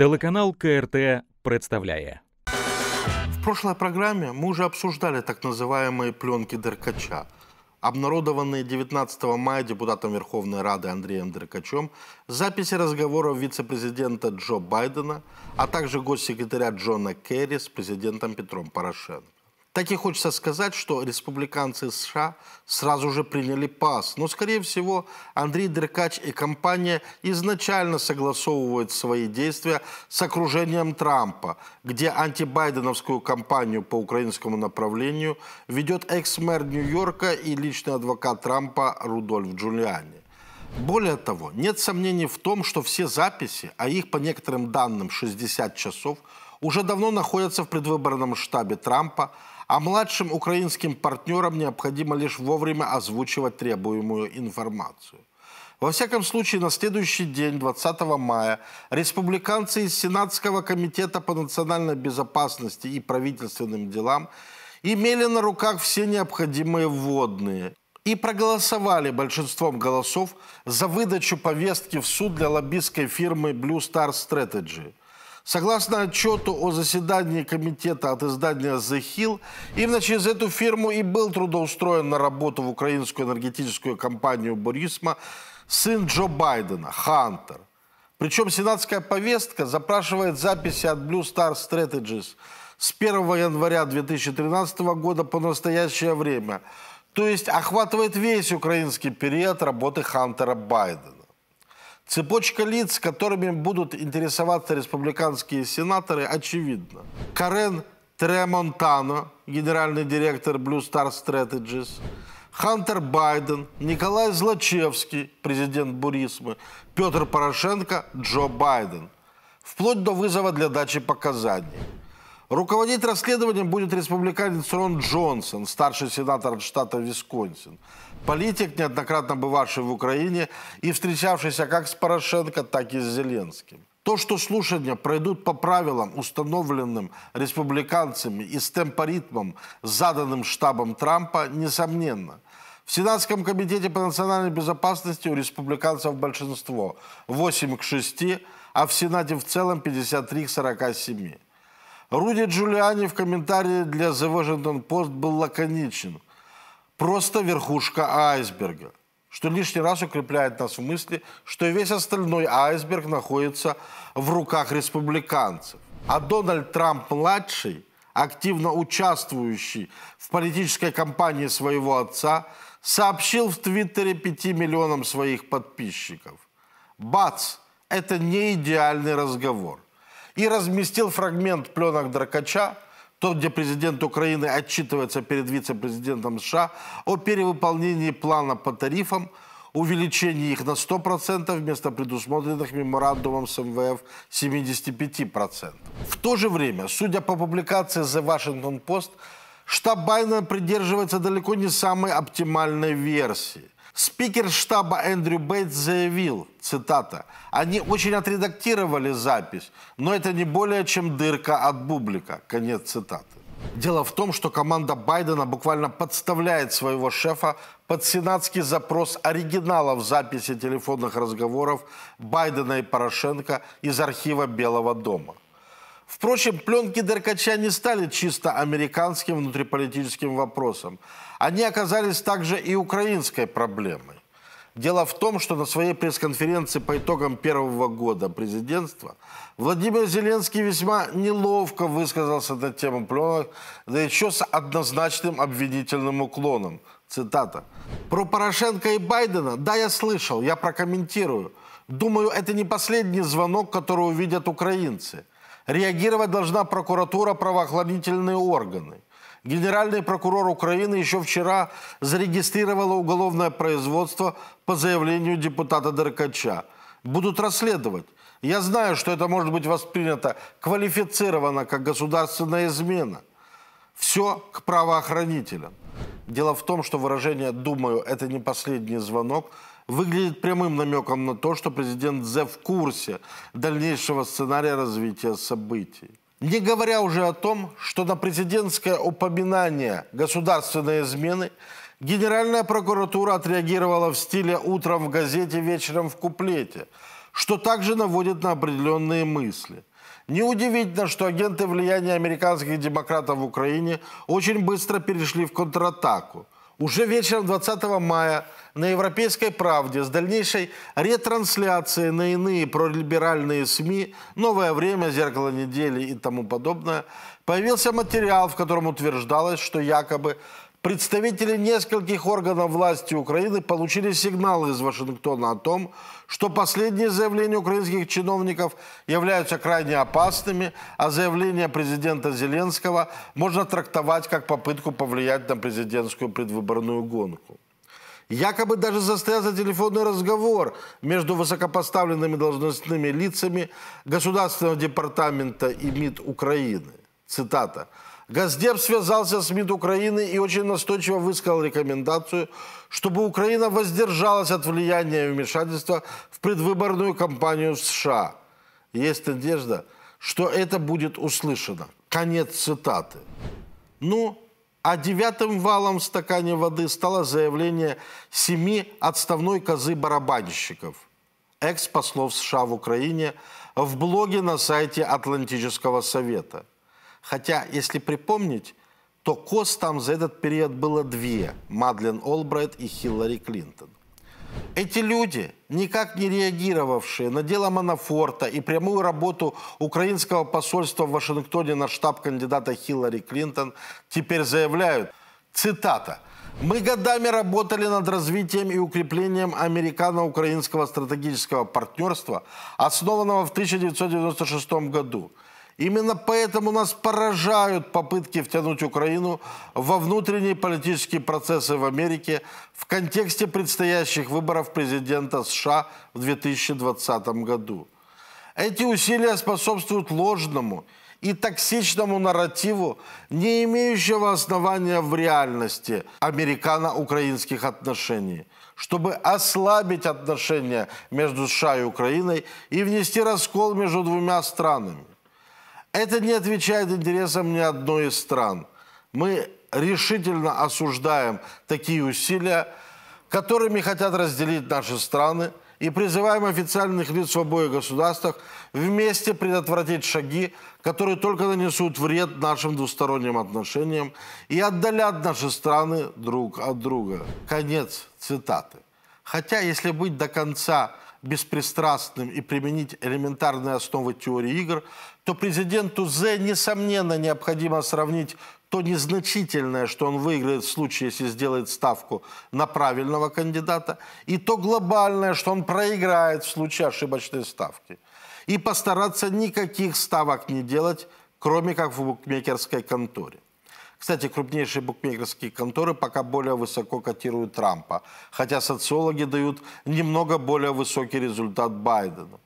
Телеканал КРТ представляет. В прошлой программе мы уже обсуждали так называемые пленки Деркача. Обнародованные 19 мая депутатом Верховной Рады Андреем Деркачем записи разговоров вице-президента Джо Байдена, а также госсекретаря Джона Керри с президентом Петром Порошенко. Так и хочется сказать, что республиканцы США сразу же приняли пас. Но, скорее всего, Андрей Деркач и компания изначально согласовывают свои действия с окружением Трампа, где антибайденовскую кампанию по украинскому направлению ведет экс-мэр Нью-Йорка и личный адвокат Трампа Рудольф Джулиани. Более того, нет сомнений в том, что все записи, а их по некоторым данным 60 часов, уже давно находятся в предвыборном штабе Трампа – а младшим украинским партнерам необходимо лишь вовремя озвучивать требуемую информацию. Во всяком случае, на следующий день, 20 мая, республиканцы из Сенатского комитета по национальной безопасности и правительственным делам имели на руках все необходимые вводные и проголосовали большинством голосов за выдачу повестки в суд для лоббистской фирмы Blue Star Strategy – Согласно отчету о заседании комитета от издания «The Hill», именно через эту фирму и был трудоустроен на работу в украинскую энергетическую компанию «Бурисма» сын Джо Байдена, Хантер. Причем сенатская повестка запрашивает записи от Blue Star Strategies с 1 января 2013 года по настоящее время, то есть охватывает весь украинский период работы Хантера Байдена. Цепочка лиц, которыми будут интересоваться республиканские сенаторы, очевидна. Карен Тремонтано, генеральный директор Blue Star Strategies, Хантер Байден, Николай Злачевский, президент Бурисмы, Петр Порошенко, Джо Байден. Вплоть до вызова для дачи показаний. Руководить расследованием будет республиканец Рон Джонсон, старший сенатор от штата Висконсин. Политик, неоднократно бывавший в Украине и встречавшийся как с Порошенко, так и с Зеленским. То, что слушания пройдут по правилам, установленным республиканцами и с темпоритмом, заданным штабом Трампа, несомненно – в Сенатском комитете по национальной безопасности у республиканцев большинство – 8 к 6, а в Сенате в целом 53 к 47. Руди Джулиани в комментарии для The Washington Post был лаконичен. Просто верхушка айсберга, что лишний раз укрепляет нас в мысли, что весь остальной айсберг находится в руках республиканцев. А Дональд Трамп-младший, активно участвующий в политической кампании своего отца, сообщил в Твиттере 5 миллионам своих подписчиков. Бац! Это не идеальный разговор и разместил фрагмент пленок Дракача, тот, где президент Украины отчитывается перед вице-президентом США о перевыполнении плана по тарифам, увеличении их на 100% вместо предусмотренных меморандумом с МВФ 75%. В то же время, судя по публикации The Washington Post, штаб Байдена придерживается далеко не самой оптимальной версии – Спикер штаба Эндрю Бейтс заявил, цитата, «Они очень отредактировали запись, но это не более чем дырка от бублика». Конец цитаты. Дело в том, что команда Байдена буквально подставляет своего шефа под сенатский запрос оригиналов записи телефонных разговоров Байдена и Порошенко из архива Белого дома. Впрочем, пленки Деркача не стали чисто американским внутриполитическим вопросом. Они оказались также и украинской проблемой. Дело в том, что на своей пресс-конференции по итогам первого года президентства Владимир Зеленский весьма неловко высказался на тему пленок, да еще с однозначным обвинительным уклоном. Цитата. «Про Порошенко и Байдена? Да, я слышал, я прокомментирую. Думаю, это не последний звонок, который увидят украинцы. Реагировать должна прокуратура, правоохранительные органы. Генеральный прокурор Украины еще вчера зарегистрировала уголовное производство по заявлению депутата Деркача. Будут расследовать. Я знаю, что это может быть воспринято квалифицированно как государственная измена. Все к правоохранителям. Дело в том, что выражение «думаю, это не последний звонок» выглядит прямым намеком на то, что президент Зе в курсе дальнейшего сценария развития событий. Не говоря уже о том, что на президентское упоминание государственной измены Генеральная прокуратура отреагировала в стиле «утром в газете, вечером в куплете», что также наводит на определенные мысли. Неудивительно, что агенты влияния американских демократов в Украине очень быстро перешли в контратаку – уже вечером 20 мая на «Европейской правде» с дальнейшей ретрансляцией на иные пролиберальные СМИ «Новое время», «Зеркало недели» и тому подобное, появился материал, в котором утверждалось, что якобы Представители нескольких органов власти Украины получили сигнал из Вашингтона о том, что последние заявления украинских чиновников являются крайне опасными, а заявление президента Зеленского можно трактовать как попытку повлиять на президентскую предвыборную гонку. Якобы даже состоялся телефонный разговор между высокопоставленными должностными лицами Государственного департамента и МИД Украины. Цитата. Газдеп связался с МИД Украины и очень настойчиво высказал рекомендацию, чтобы Украина воздержалась от влияния и вмешательства в предвыборную кампанию в США. Есть надежда, что это будет услышано. Конец цитаты. Ну, а девятым валом в стакане воды стало заявление семи отставной козы барабанщиков, экс-послов США в Украине, в блоге на сайте Атлантического совета – Хотя, если припомнить, то кост там за этот период было две – Мадлен Олбрайт и Хиллари Клинтон. Эти люди, никак не реагировавшие на дело Манафорта и прямую работу украинского посольства в Вашингтоне на штаб кандидата Хиллари Клинтон, теперь заявляют, цитата, «Мы годами работали над развитием и укреплением американо-украинского стратегического партнерства, основанного в 1996 году». Именно поэтому нас поражают попытки втянуть Украину во внутренние политические процессы в Америке в контексте предстоящих выборов президента США в 2020 году. Эти усилия способствуют ложному и токсичному нарративу, не имеющего основания в реальности американо-украинских отношений, чтобы ослабить отношения между США и Украиной и внести раскол между двумя странами. Это не отвечает интересам ни одной из стран. Мы решительно осуждаем такие усилия, которыми хотят разделить наши страны, и призываем официальных лиц в обоих государствах вместе предотвратить шаги, которые только нанесут вред нашим двусторонним отношениям и отдалят наши страны друг от друга. Конец цитаты. Хотя, если быть до конца беспристрастным и применить элементарные основы теории игр, то президенту З, несомненно, необходимо сравнить то незначительное, что он выиграет в случае, если сделает ставку на правильного кандидата, и то глобальное, что он проиграет в случае ошибочной ставки. И постараться никаких ставок не делать, кроме как в букмекерской конторе. Кстати, крупнейшие букмекерские конторы пока более высоко котируют Трампа, хотя социологи дают немного более высокий результат Байдену.